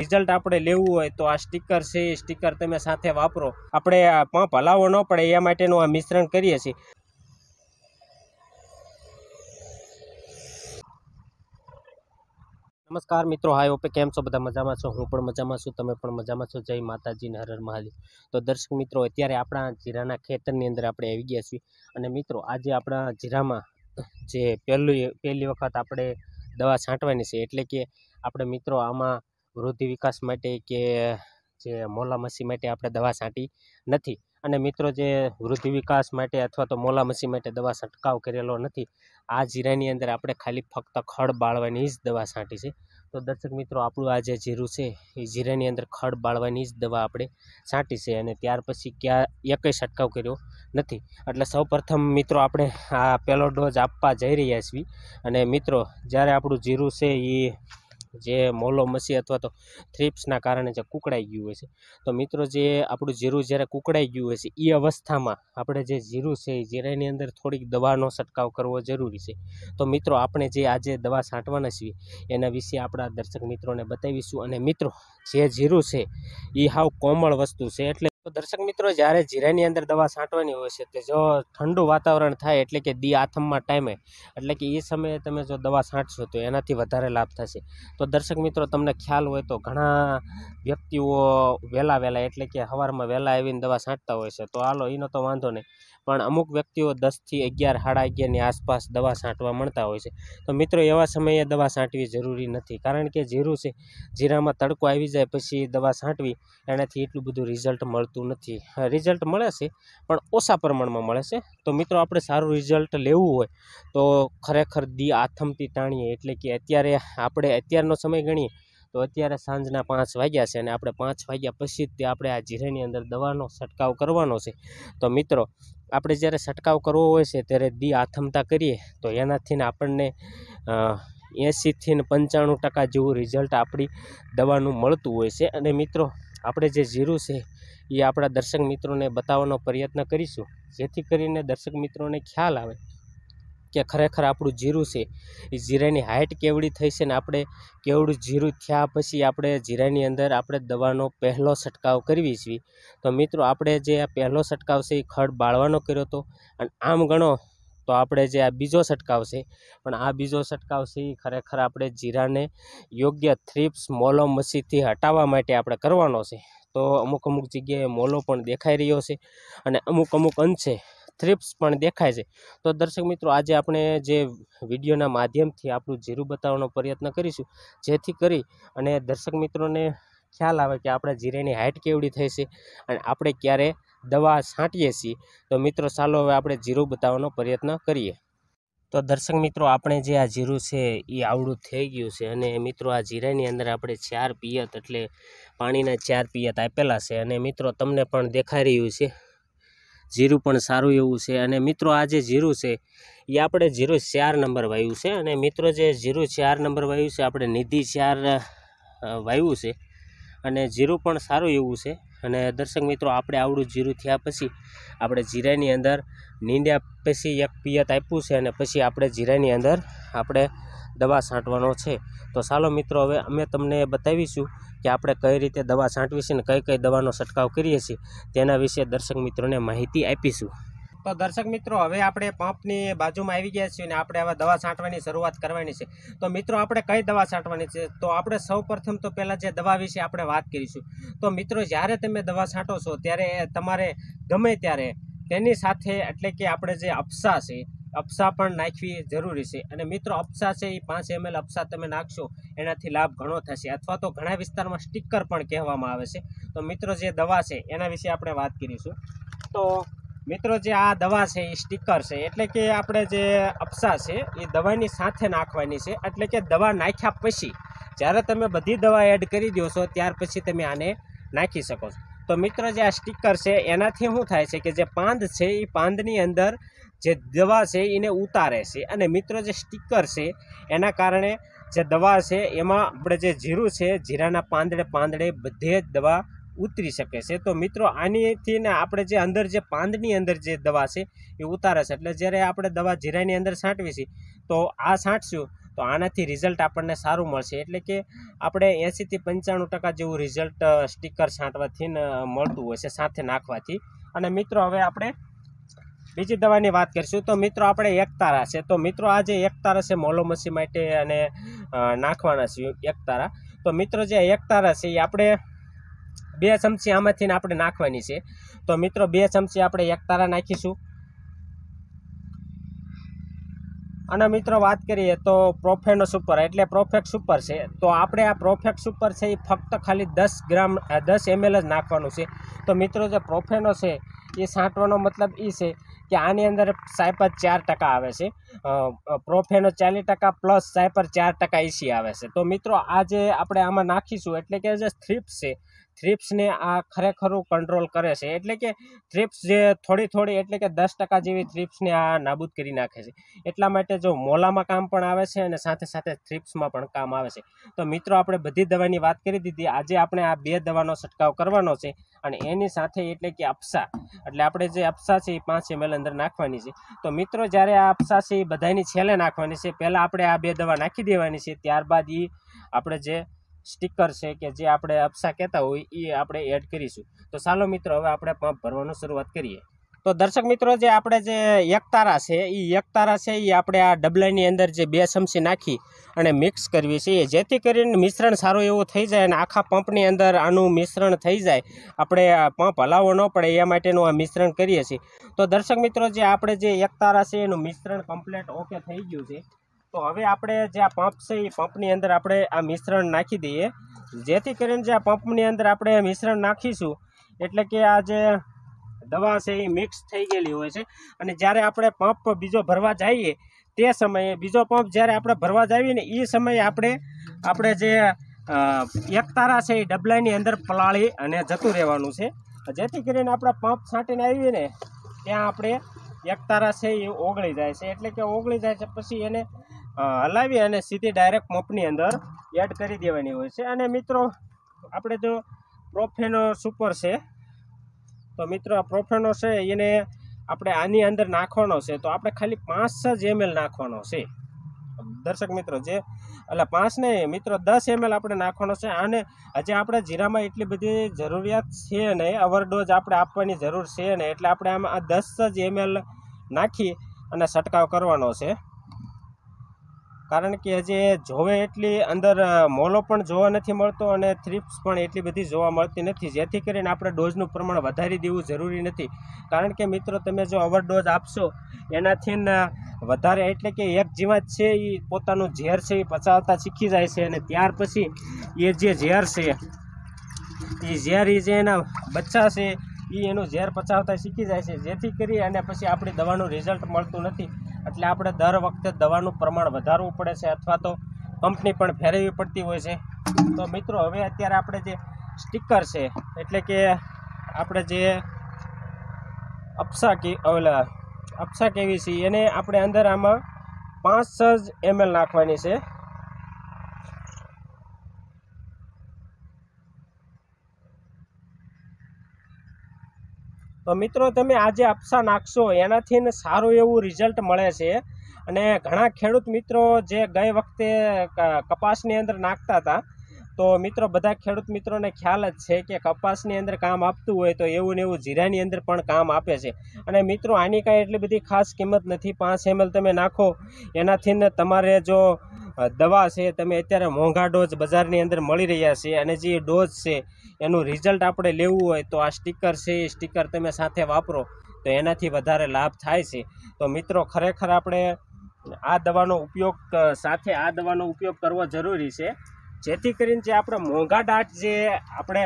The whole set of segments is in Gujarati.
રિઝલ્ટ આપણે લેવું હોય તો આ સ્ટીકર છે એ સ્ટીકર તમે સાથે વાપરો આપણે પંપ હલાવો ન પડે એ માટેનું આ મિશ્રણ કરીએ છીએ નમસ્કાર મિત્રો હાય ઓપે કેમ છો બધા મજામાં છો હું પણ મજામાં છું તમે પણ મજામાં છો જય માતાજી ને હરર મહાદેવ તો દર્શક મિત્રો અત્યારે આપણા જીરાના ખેતરની અંદર આપણે આવી ગયા છીએ અને મિત્રો આજે આપણા જીરામાં જે પહેલી પહેલી વખત આપણે દવા છાંટવાની છે એટલે કે આપણે મિત્રો આમાં વૃદ્ધિ વિકાસ માટે કે જે મોલામસી માટે આપણે દવા છાંટી નથી અને મિત્રો જે વૃદ્ધિ વિકાસ માટે અથવા તો મોલામસી માટે દવા છંટકાવ કરેલો નથી આ જીરાની અંદર આપણે ખાલી ફક્ત ખડ બાળવાની જ દવા છાંટી છે તો દર્શક મિત્રો આપણું આ જે જીરું છે એ જીરાની અંદર ખડ બાળવાની જ દવા આપણે છાંટી છે અને ત્યાર પછી ક્યાં એકય છંટકાવ કર્યો નથી એટલે સૌપ્રથમ મિત્રો આપણે આ પહેલો ડોઝ આપવા જઈ રહ્યા છીએ અને મિત્રો જ્યારે આપણું જીરું છે એ જે મોલો મસી અથવા તો થ્રિપ્સના કારણે જે કુકડાઈ ગયું હોય છે તો મિત્રો જે આપણું જીરું જ્યારે કુકડાઈ ગયું હોય છે એ અવસ્થામાં આપણે જે જીરું છે એ જીરાની અંદર થોડીક દવાનો છંટકાવ કરવો જરૂરી છે તો મિત્રો આપણે જે આજે દવા છાંટવાના છીએ એના વિશે આપણા દર્શક મિત્રોને બતાવીશું અને મિત્રો જે જીરું છે એ હાવ કોમળ વસ્તુ છે એટલે તો દર્શક મિત્રો જ્યારે જીરાની અંદર દવા છાંટવાની હોય છે તે જો ઠંડુ વાતાવરણ થાય એટલે કે દી આથમમાં ટાઈમે એટલે કે એ સમયે તમે જો દવા છાંટશો તો એનાથી વધારે લાભ થશે તો દર્શક મિત્રો તમને ખ્યાલ હોય તો ઘણા વ્યક્તિઓ વહેલા વહેલા એટલે કે સવારમાં વહેલા આવીને દવા છાંટતા હોય છે તો હાલો એનો તો વાંધો નહીં પણ અમુક વ્યક્તિઓ દસથી અગિયાર સાડા અગિયારની આસપાસ દવા છાંટવા મળતા હોય છે તો મિત્રો એવા સમયે દવા છાંટવી જરૂરી નથી કારણ કે જીરું છે જીરામાં તડકો આવી જાય પછી દવા છાંટવી એનાથી એટલું બધું રિઝલ્ટ મળતું નથી રિઝલ્ટ મળે છે પણ ઓછા પ્રમાણમાં મળે છે તો મિત્રો આપણે સારું રિઝલ્ટ લેવું હોય તો ખરેખર દી આથમતી તાણીએ એટલે કે અત્યારે આપણે અત્યારનો સમય ગણીએ તો અત્યારે સાંજના પાંચ વાગ્યા છે અને આપણે પાંચ વાગ્યા પછી જ આપણે આ જીરેની અંદર દવાનો છંટકાવ કરવાનો છે તો મિત્રો આપણે જ્યારે છંટકાવ કરવો હોય છે ત્યારે દી આથમતા કરીએ તો એનાથી આપણને એંસીથી પંચાણું ટકા જેવું રિઝલ્ટ આપણી દવાનું મળતું હોય છે અને મિત્રો આપણે જે જીરું છે એ આપણા દર્શક મિત્રોને બતાવવાનો પ્રયત્ન કરીશું જેથી કરીને દર્શક મિત્રોને ખ્યાલ આવે કે ખરેખર આપણું જીરું છે એ જીરાની હાઇટ કેવડી થઈ છે ને આપણે કેવડું જીરું થયા પછી આપણે જીરાની અંદર આપણે દવાનો પહેલો છંટકાવ કરવી છીએ તો મિત્રો આપણે જે આ પહેલો છંટકાવ છે એ ખડ બાળવાનો કર્યો હતો અને આમ ગણો તો આપણે જે આ બીજો છંટકાવ છે પણ આ બીજો છંટકાવ છે એ ખરેખર આપણે જીરાને યોગ્ય થ્રીપ્સ મોલો મસીથી હટાવવા માટે આપણે કરવાનો છે તો અમુક અમુક જગ્યાએ મોલો પણ દેખાઈ રહ્યો છે અને અમુક અમુક અંશે થ્રિપ્સ પણ દેખાય છે તો દર્શક મિત્રો આજે આપણે જે વિડીયોના માધ્યમથી આપણું જીરું બતાવવાનો પ્રયત્ન કરીશું જેથી કરી અને દર્શક મિત્રોને ખ્યાલ આવે કે આપણે જીરેની હાઇટ કેવડી થઈ છે અને આપણે ક્યારે દવા છાંટીએ છીએ તો મિત્રો ચાલો હવે આપણે જીરું બતાવવાનો પ્રયત્ન કરીએ તો દર્શક મિત્રો આપણે જે આ જીરું છે એ આવડું થઈ ગયું છે અને મિત્રો આ જીરાની અંદર આપણે ચાર પિયત એટલે પાણીના ચાર પિયત આપેલા છે અને મિત્રો તમને પણ દેખાઈ રહ્યું છે જીરું પણ સારું એવું છે અને મિત્રો આ જે જીરું છે એ આપણે જીરું ચાર નંબર વાયું છે અને મિત્રો જે જીરું ચાર નંબર વાવ્યું છે આપણે નિધિ ચાર વાવ્યું છે અને જીરું પણ સારું એવું છે અને દર્શક મિત્રો આપણે આવડું જીરું થયા પછી આપણે જીરાની અંદર નીંડ્યા પછી એક પિયત આપ્યું છે અને પછી આપણે જીરાની અંદર આપણે દવા છાંટવાનો છે તો ચાલો મિત્રો હવે અમે તમને બતાવીશું કે આપણે કઈ રીતે દવા છાંટવી છે ને કઈ કઈ દવાનો છંટકાવ કરીએ છીએ તેના વિશે દર્શક મિત્રોને માહિતી આપીશું તો દર્શક મિત્રો હવે આપણે પંપની બાજુમાં આવી ગયા છીએ અને આપણે હવે દવા છાંટવાની શરૂઆત કરવાની છે તો મિત્રો આપણે કઈ દવા છાંટવાની છે તો આપણે સૌ તો પહેલાં જે દવા વિશે આપણે વાત કરીશું તો મિત્રો જ્યારે તમે દવા છાંટો છો ત્યારે તમારે ગમે ત્યારે તેની સાથે એટલે કે આપણે જે અપસા છે અપ્સા પણ નાખવી જરૂરી છે અને મિત્રો અપ્સા છે એ પાંચ એમએલ અપ્સા તમે નાખશો એનાથી લાભ ઘણો થશે અથવા તો ઘણા વિસ્તારમાં સ્ટીકર પણ કહેવામાં આવે છે તો મિત્રો જે દવા છે એના વિશે આપણે વાત કરીશું તો મિત્રો જે આ દવા છે એ સ્ટીકર છે એટલે કે આપણે જે અપસા છે એ દવાની સાથે નાખવાની છે એટલે કે દવા નાખ્યા પછી જ્યારે તમે બધી દવા એડ કરી દો છો ત્યાર પછી તમે આને નાખી શકો છો તો મિત્રો જે આ સ્ટીકર છે એનાથી શું થાય છે કે જે પાંદ છે એ પાંદની અંદર જે દવા છે એને ઉતારે છે અને મિત્રો જે સ્ટીકર છે એના કારણે જે દવા છે એમાં આપણે જે જીરું છે જીરાના પાંદડે પાંદડે બધે જ દવા ઉતરી શકે છે તો મિત્રો આનીથી ને આપણે જે અંદર જે પાંદની અંદર જે દવા છે એ ઉતારે છે એટલે જ્યારે આપણે દવા જીરાની અંદર છાંટવી છીએ તો આ છાંટશું તો આનાથી રિઝલ્ટ આપણને સારું મળશે એટલે કે આપણે એંસીથી પંચાણું ટકા જેવું રિઝલ્ટ સ્ટીકર છાંટવાથી મળતું હોય છે સાથે નાખવાથી અને મિત્રો હવે આપણે બીજી દવાની વાત કરીશું તો મિત્રો આપણે એકતારા છે તો મિત્રો આ જે એકતારા છે મોલોમસી માટે અને નાખવાના છે એકતારા તો મિત્રો જે એકતારા છે એ આપણે બે ચમચી આમાંથી આપણે નાખવાની છે તો મિત્રો બે ચમચી આપણે એકતારા નાખીશું અને મિત્રો વાત કરીએ તો પ્રોફેનો સુપર એટલે પ્રોફેક્ટ સુપર છે તો આપણે આ પ્રોફેક્ટ સુપર છે એ ફક્ત ખાલી દસ ગ્રામ દસ એમએલ જ નાખવાનું છે તો મિત્રો જે પ્રોફેનો છે એ છાંટવાનો મતલબ એ છે કે આની અંદર સાયપર ચાર ટકા આવે છે પ્રોફેનો ચાલીસ ટકા પ્લસ સાયપર ચાર ટકા એસી આવે છે તો મિત્રો આ જે આપણે આમાં નાખીશું એટલે કે જે થ્રીપ્સ છે થ્રિપ્સને આ ખરેખરું કંટ્રોલ કરે છે એટલે કે થ્રિપ્સ જે થોડી થોડી એટલે કે દસ ટકા જેવી થ્રીપ્સને આ નાબૂદ કરી નાખે છે એટલા માટે જો મોલામાં કામ પણ આવે છે અને સાથે સાથે થ્રિપ્સમાં પણ કામ આવે છે તો મિત્રો આપણે બધી દવાની વાત કરી દીધી આજે આપણે આ બે દવાનો છંટકાવ કરવાનો છે અને એની સાથે એટલે કે અપસા એટલે આપણે જે અપસા છે એ પાંચ એમએલ અંદર નાખવાની છે તો મિત્રો જ્યારે આ અપસા છે એ બધાની છેલ્લે નાખવાની છે પહેલાં આપણે આ બે દવા નાખી દેવાની છે ત્યારબાદ એ આપણે જે સ્ટીકર છે કે જે આપણે અપસા કહેતા હોય એ આપણે એડ કરીશું તો ચાલો મિત્રો હવે આપણે પંપ ભરવાનું શરૂઆત કરીએ તો દર્શક મિત્રો જે આપણે જે એકતારા છે એ એકતારા છે એ આપણે આ ડબલાઈની અંદર જે બે ચમચી નાખી અને મિક્સ કરવી છે જેથી કરીને મિશ્રણ સારું એવું થઈ જાય અને આખા પંપની અંદર આનું મિશ્રણ થઈ જાય આપણે પંપ હલાવો ન પડે એ માટેનું આ મિશ્રણ કરીએ છીએ તો દર્શક મિત્રો જે આપણે જે એકતારા છે એનું મિશ્રણ કમ્પ્લેટ ઓકે થઈ ગયું છે તો હવે આપણે જે આ પંપ છે એ પંપની અંદર આપણે આ મિશ્રણ નાખી દઈએ જેથી કરીને જે આ પંપની અંદર આપણે મિશ્રણ નાખીશું એટલે કે આ જે દવા છે એ મિક્સ થઈ ગયેલી હોય છે અને જ્યારે આપણે પંપ બીજો ભરવા જઈએ તે સમયે બીજો પંપ જ્યારે આપણે ભરવા જઈએ ને એ સમયે આપણે આપણે જે એક તારા છે એ ડબલાઈની અંદર પલાળી અને જતું રહેવાનું છે જેથી કરીને આપણે પંપ છાંટીને આવીએ ને ત્યાં આપણે એક તારા છે એ ઓગળી જાય છે એટલે કે ઓગળી જાય છે પછી એને હલાવી અને સીધી ડાયરેક્ટ મપની અંદર એડ કરી દેવાની હોય છે અને મિત્રો આપણે જો પ્રોફેનો સુપર છે તો મિત્રો આ પ્રોફેનો છે એને આપણે આની અંદર નાખવાનો છે તો આપણે ખાલી પાંચ જ એમએલ નાખવાનો છે દર્શક મિત્રો જે એટલે પાંચ નહીં મિત્રો દસ એમએલ આપણે નાખવાનો છે અને હજી આપણે જીરામાં એટલી બધી જરૂરિયાત છે નહીં અવરડોઝ આપણે આપવાની જરૂર છે નહીં એટલે આપણે આમાં આ દસ જ એમએલ નાખી અને છંટકાવ કરવાનો છે કારણ કે હજી જોવે એટલી અંદર મોલો પણ જોવા નથી મળતો અને થ્રીપ્સ પણ એટલી બધી જોવા મળતી નથી જેથી કરીને આપણે ડોઝનું પ્રમાણ વધારી દેવું જરૂરી નથી કારણ કે મિત્રો તમે જો ડોઝ આપશો એનાથી વધારે એટલે કે એક જીવાત છે એ પોતાનું ઝેર છે એ પચાવતા શીખી જાય છે અને ત્યાર પછી એ જે ઝેર છે એ ઝેર એ જે એના બચ્ચા છે એ એનું ઝેર પચાવતા શીખી જાય છે જેથી કરી અને પછી આપણી દવાનું રિઝલ્ટ મળતું નથી એટલે આપણે દર વખતે દવાનું પ્રમાણ વધારવું પડે છે અથવા તો કંપની પણ ફેરવવી પડતી હોય છે તો મિત્રો હવે અત્યારે આપણે જે સ્ટીકર છે એટલે કે આપણે જે અપ્સા કે ઓલા અપ્સા કેવી છે એને આપણે અંદર આમાં પાંચ જ એમએલ નાખવાની છે તો મિત્રો તમે આજે અપસા નાખશો એનાથી સારું એવું રિઝલ્ટ મળે છે અને ઘણા ખેડૂત મિત્રો જે ગઈ વખતે કપાસની અંદર નાખતા હતા તો મિત્રો બધા ખેડૂત મિત્રોને ખ્યાલ જ છે કે કપાસની અંદર કામ આપતું હોય તો એવું ને એવું જીરાની અંદર પણ કામ આપે છે અને મિત્રો આની કાંઈ એટલી બધી ખાસ કિંમત નથી પાંચ એમએલ તમે નાખો એનાથી તમારે જો દવા છે તમે અત્યારે મોંઘા ડોઝ બજારની અંદર મળી રહ્યા છે અને જે ડોઝ છે એનું રિઝલ્ટ આપણે લેવું હોય તો આ સ્ટીકર છે એ સ્ટીકર તમે સાથે વાપરો તો એનાથી વધારે લાભ થાય છે તો મિત્રો ખરેખર આપણે આ દવાનો ઉપયોગ સાથે આ દવાનો ઉપયોગ કરવો જરૂરી છે જેથી કરીને જે આપણે મોંઘા ડાટ જે આપણે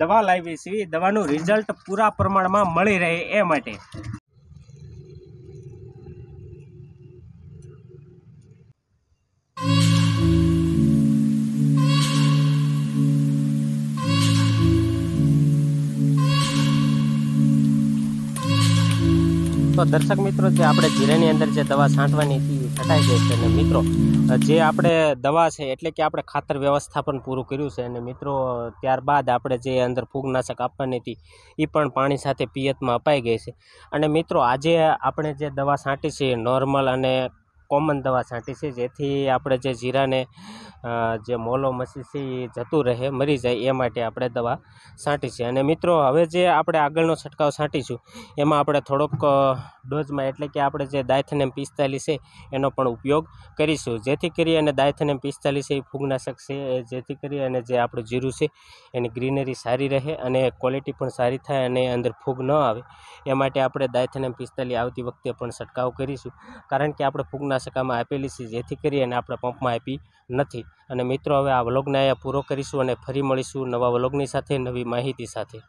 દવા લાવી છે એ દવાનું રિઝલ્ટ પૂરા પ્રમાણમાં મળી રહે એ માટે તો દર્શક મિત્રો જે આપણે જીરાની અંદર જે દવા છાંટવાની હતી છટાઈ ગઈ છે અને મિત્રો જે આપણે દવા છે એટલે કે આપણે ખાતર વ્યવસ્થાપન પૂરું કર્યું છે અને મિત્રો ત્યારબાદ આપણે જે અંદર ફૂગનાશક આપવાની હતી એ પણ પાણી સાથે પિયતમાં અપાઈ ગઈ છે અને મિત્રો આજે આપણે જે દવા છાંટી છે નોર્મલ અને કોમન દવા છાંટી છે જેથી આપણે જે જીરાને જે મોલો મસી જતું રહે મરી જાય એ માટે આપણે દવા છાંટી છે અને મિત્રો હવે જે આપણે આગળનો છંટકાવ છાંટીશું એમાં આપણે થોડોક ડોઝમાં એટલે કે આપણે જે દાયથનેમ પિસ્તાલીસ છે એનો પણ ઉપયોગ કરીશું જેથી કરી અને દાયથનેમ પિસ્તાલીસ એ ફૂગનાશક છે જેથી કરી અને જે આપણું જીરું છે એની ગ્રીનરી સારી રહે અને ક્વોલિટી પણ સારી થાય અને અંદર ફૂગ ન આવે એ માટે આપણે દાયથનેમ પિસ્તાલી આવતી વખતે પણ છંટકાવ કરીશું કારણ કે આપણે ફૂગનાશકામાં આપેલી છે જેથી કરી અને આપણે પંપમાં આપી નથી અને મિત્રો હવે આ વ્લોગને અહીંયા પૂરો કરીશું અને ફરી મળીશું નવા વ્લોગની સાથે નવી માહિતી સાથે